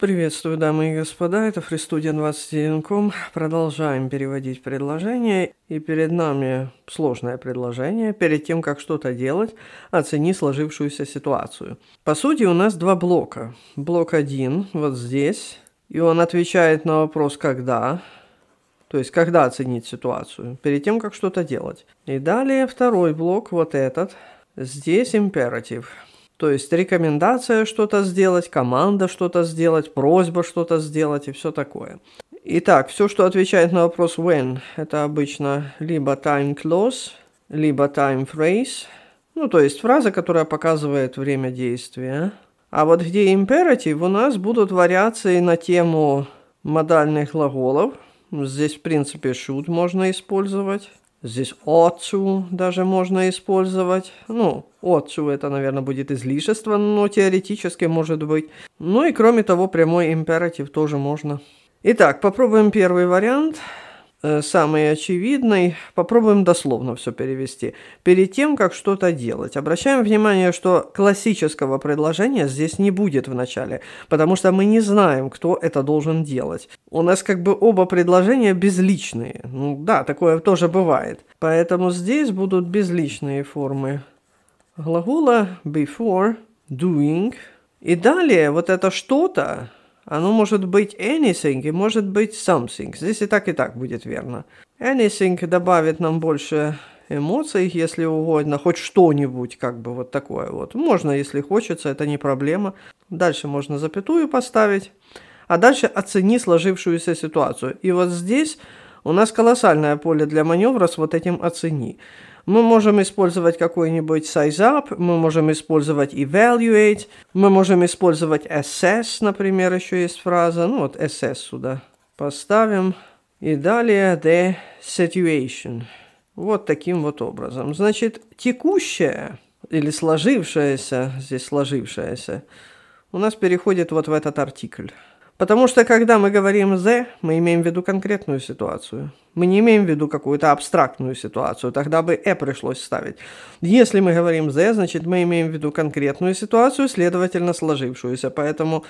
Приветствую, дамы и господа, это фристудия 21.com. Продолжаем переводить предложения. И перед нами сложное предложение. Перед тем, как что-то делать, оцени сложившуюся ситуацию. По сути, у нас два блока. Блок один вот здесь, и он отвечает на вопрос «когда?», то есть когда оценить ситуацию, перед тем, как что-то делать. И далее второй блок, вот этот, здесь императив – то есть рекомендация что-то сделать, команда что-то сделать, просьба что-то сделать и все такое. Итак, все, что отвечает на вопрос when, это обычно либо time clause, либо time phrase, ну то есть фраза, которая показывает время действия. А вот где imperative, у нас будут вариации на тему модальных глаголов. Здесь, в принципе, should можно использовать. Здесь отцу даже можно использовать. Ну, отцу это, наверное, будет излишество, но теоретически может быть. Ну и кроме того, прямой императив тоже можно. Итак, попробуем первый вариант. Э, самый очевидный. Попробуем дословно все перевести. Перед тем, как что-то делать, обращаем внимание, что классического предложения здесь не будет в начале, потому что мы не знаем, кто это должен делать. У нас как бы оба предложения безличные. Ну да, такое тоже бывает. Поэтому здесь будут безличные формы глагола before, doing. И далее вот это что-то, оно может быть anything и может быть something. Здесь и так, и так будет верно. Anything добавит нам больше эмоций, если угодно, хоть что-нибудь, как бы вот такое вот. Можно, если хочется, это не проблема. Дальше можно запятую поставить. А дальше оцени сложившуюся ситуацию. И вот здесь у нас колоссальное поле для маневра с вот этим «оцени». Мы можем использовать какой-нибудь size-up, мы можем использовать evaluate, мы можем использовать assess, например, еще есть фраза. Ну вот assess сюда поставим. И далее the situation. Вот таким вот образом. Значит, текущее или сложившееся, здесь сложившееся, у нас переходит вот в этот артикль. Потому что когда мы говорим «the», мы имеем в виду конкретную ситуацию. Мы не имеем в виду какую-то абстрактную ситуацию, тогда бы «э» пришлось ставить. Если мы говорим «the», значит мы имеем в виду конкретную ситуацию, следовательно, сложившуюся. Поэтому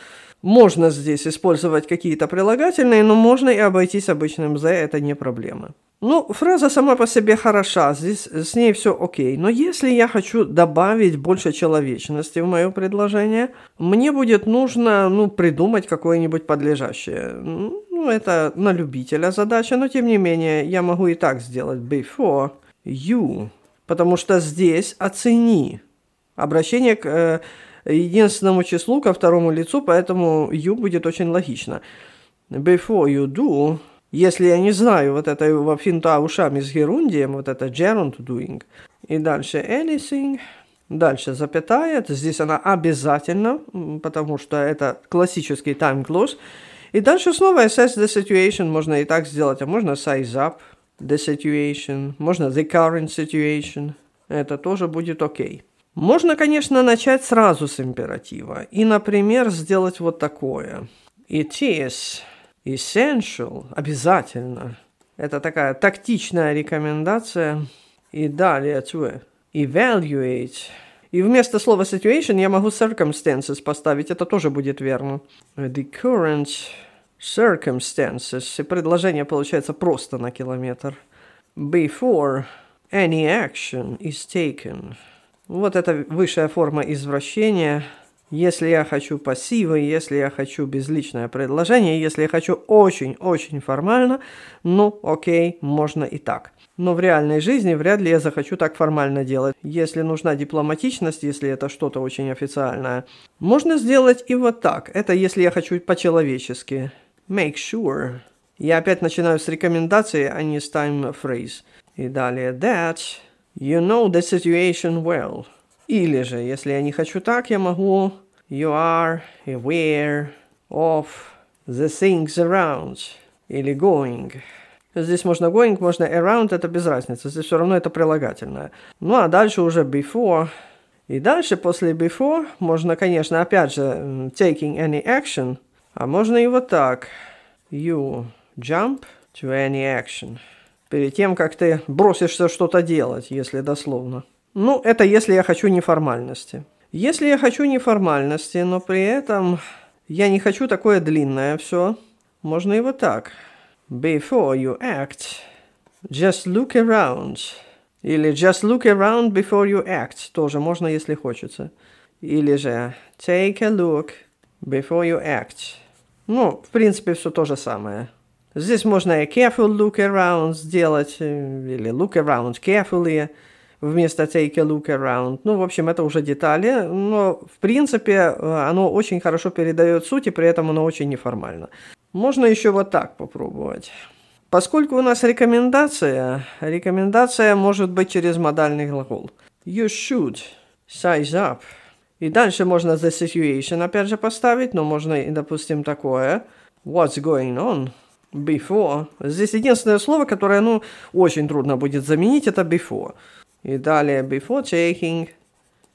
можно здесь использовать какие-то прилагательные, но можно и обойтись обычным «the», это не проблема. Ну, фраза сама по себе хороша, здесь с ней все окей. Но если я хочу добавить больше человечности в мое предложение, мне будет нужно, ну, придумать какое-нибудь подлежащее. Ну, это на любителя задача, но тем не менее, я могу и так сделать before you. Потому что здесь оцени. Обращение к э, единственному числу, ко второму лицу, поэтому you будет очень логично. Before you do, если я не знаю вот это его финта ушами с герундием, вот это gerund doing. И дальше anything, дальше запятая, здесь она обязательно, потому что это классический time clause. И дальше снова assess the situation, можно и так сделать, а можно size up the situation, можно the current situation, это тоже будет окей. Okay. Можно, конечно, начать сразу с императива и, например, сделать вот такое. It is essential, обязательно. Это такая тактичная рекомендация. И далее to evaluate. И вместо слова situation я могу circumstances поставить, это тоже будет верно. The current circumstances. И предложение получается просто на километр. Before any action is taken. Вот это высшая форма извращения – если я хочу пассивы, если я хочу безличное предложение, если я хочу очень-очень формально, ну окей, можно и так. Но в реальной жизни вряд ли я захочу так формально делать. Если нужна дипломатичность, если это что-то очень официальное, можно сделать и вот так. Это если я хочу по-человечески. Make sure. Я опять начинаю с рекомендации, а не с time phrase. И далее that. You know the situation well. Или же, если я не хочу так, я могу You are aware of the things around или going. Здесь можно going, можно around, это без разницы. Здесь все равно это прилагательное. Ну а дальше уже before. И дальше после before можно, конечно, опять же, taking any action. А можно и вот так. You jump to any action. Перед тем, как ты бросишься что-то делать, если дословно. Ну, это если я хочу неформальности. Если я хочу неформальности, но при этом я не хочу такое длинное все, можно и вот так. Before you act, just look around. Или just look around before you act. Тоже можно, если хочется. Или же take a look before you act. Ну, в принципе, все то же самое. Здесь можно и careful look around сделать, э, или look around carefully вместо take a look around. Ну, в общем, это уже детали, но, в принципе, э, оно очень хорошо передает суть, и при этом оно очень неформально. Можно еще вот так попробовать. Поскольку у нас рекомендация, рекомендация может быть через модальный глагол. You should size up. И дальше можно the situation опять же поставить, но можно и, допустим, такое. What's going on? Before. Здесь единственное слово, которое, ну, очень трудно будет заменить, это before. И далее before taking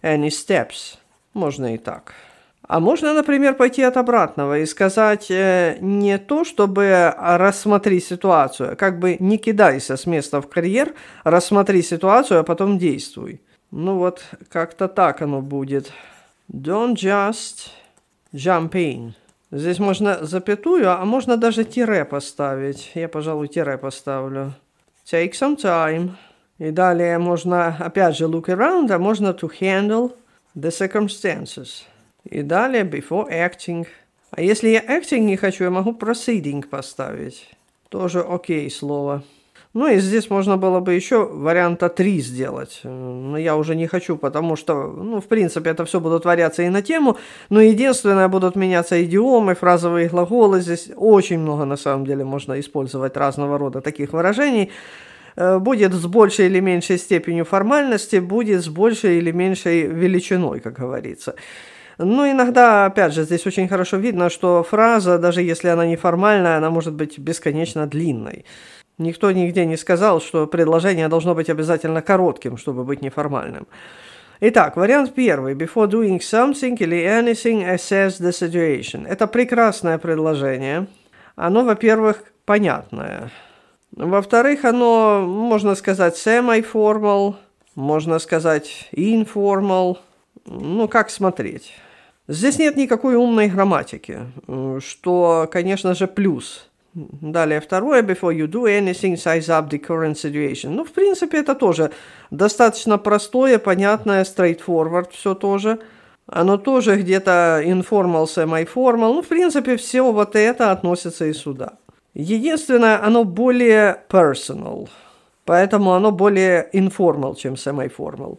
any steps. Можно и так. А можно, например, пойти от обратного и сказать э, не то, чтобы рассмотри ситуацию, а как бы не кидайся с места в карьер, рассмотри ситуацию, а потом действуй. Ну вот, как-то так оно будет. Don't just jump in. Здесь можно запятую, а можно даже тире поставить. Я, пожалуй, тире поставлю. Take some time. И далее можно, опять же, look around, а можно to handle the circumstances. И далее before acting. А если я acting не хочу, я могу proceeding поставить. Тоже окей okay слово. Ну и здесь можно было бы еще варианта 3 сделать. Но я уже не хочу, потому что, ну, в принципе, это все будут творяться и на тему. Но единственное, будут меняться идиомы, фразовые глаголы. Здесь очень много, на самом деле, можно использовать разного рода таких выражений. Э, будет с большей или меньшей степенью формальности, будет с большей или меньшей величиной, как говорится. Ну, иногда, опять же, здесь очень хорошо видно, что фраза, даже если она неформальная, она может быть бесконечно длинной. Никто нигде не сказал, что предложение должно быть обязательно коротким, чтобы быть неформальным. Итак, вариант первый. Before doing something или anything, assess the situation. Это прекрасное предложение. Оно, во-первых, понятное. Во-вторых, оно, можно сказать, semi-formal, можно сказать informal, ну, как смотреть. Здесь нет никакой умной грамматики, э, что, конечно же, плюс. Далее второе, before you do anything, size up the current situation. Ну, в принципе, это тоже достаточно простое, понятное, straightforward все тоже. Оно тоже где-то informal, semi-formal. Ну, в принципе, все вот это относится и сюда. Единственное, оно более personal, поэтому оно более informal, чем semi-formal.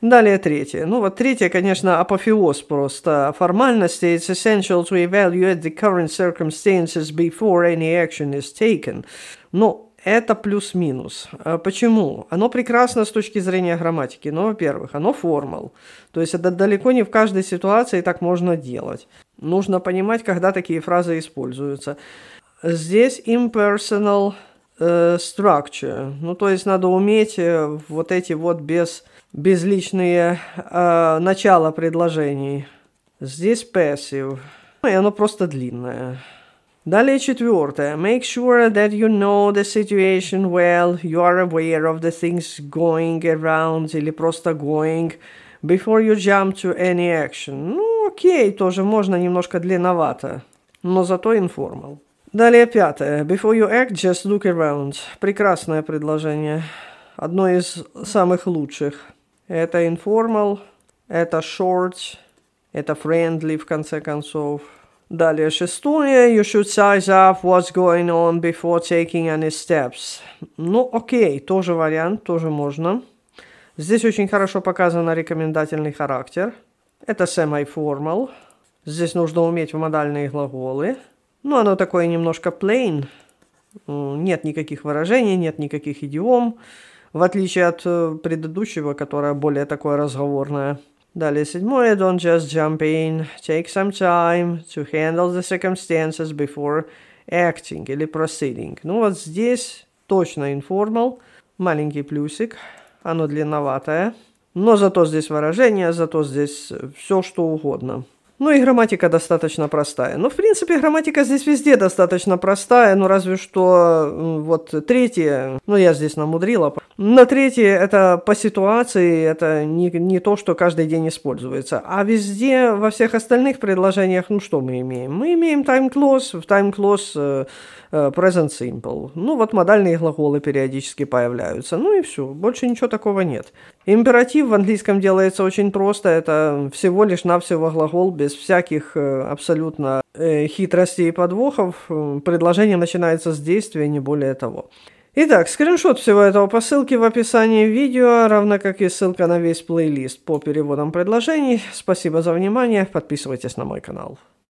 Далее третье. Ну вот третье, конечно, апофеоз просто формальности. It's essential to evaluate the current circumstances before any action is taken. Но это плюс-минус. А почему? Оно прекрасно с точки зрения грамматики, но, ну, во-первых, оно формал. То есть это далеко не в каждой ситуации так можно делать. Нужно понимать, когда такие фразы используются. Здесь impersonal э, structure. Ну, то есть надо уметь э, вот эти вот без, безличные э, начала предложений. Здесь passive. Ну, и оно просто длинное. Далее четвертое. Make sure that you know the situation well, you are aware of the things going around или просто going before you jump to any action. Ну, окей, тоже можно немножко длинновато, но зато informal. Далее пятое. Before you act, just look around. Прекрасное предложение. Одно из самых лучших. Это informal, это short, это friendly, в конце концов. Далее шестое. You should size up what's going on before taking any steps. Ну, окей, тоже вариант, тоже можно. Здесь очень хорошо показано рекомендательный характер. Это semi-formal. Здесь нужно уметь в модальные глаголы. Ну, оно такое немножко plain. Э, нет никаких выражений, нет никаких идиом. В отличие от э, предыдущего, которое более такое разговорное. Далее седьмое. Don't just jump in. Take some time to handle the circumstances before acting или proceeding. Ну вот здесь точно informal. Маленький плюсик. Оно длинноватое. Но зато здесь выражение, зато здесь э, все что угодно. Ну и грамматика достаточно простая. Но, ну, в принципе, грамматика здесь везде достаточно простая, ну разве что вот третье, ну я здесь намудрила. На третье это по ситуации, это не, не то, что каждый день используется. А везде, во всех остальных предложениях, ну что мы имеем? Мы имеем time close в time close э, э, present simple. Ну вот модальные глаголы периодически появляются. Ну и все, больше ничего такого нет. Императив в английском делается очень просто. Это всего лишь навсего глагол без всяких э, абсолютно хитростей и подвохов. Предложение начинается с действия, не более того. Итак, скриншот всего этого по ссылке в описании видео, равно как и ссылка на весь плейлист по переводам предложений. Спасибо за внимание, подписывайтесь на мой канал.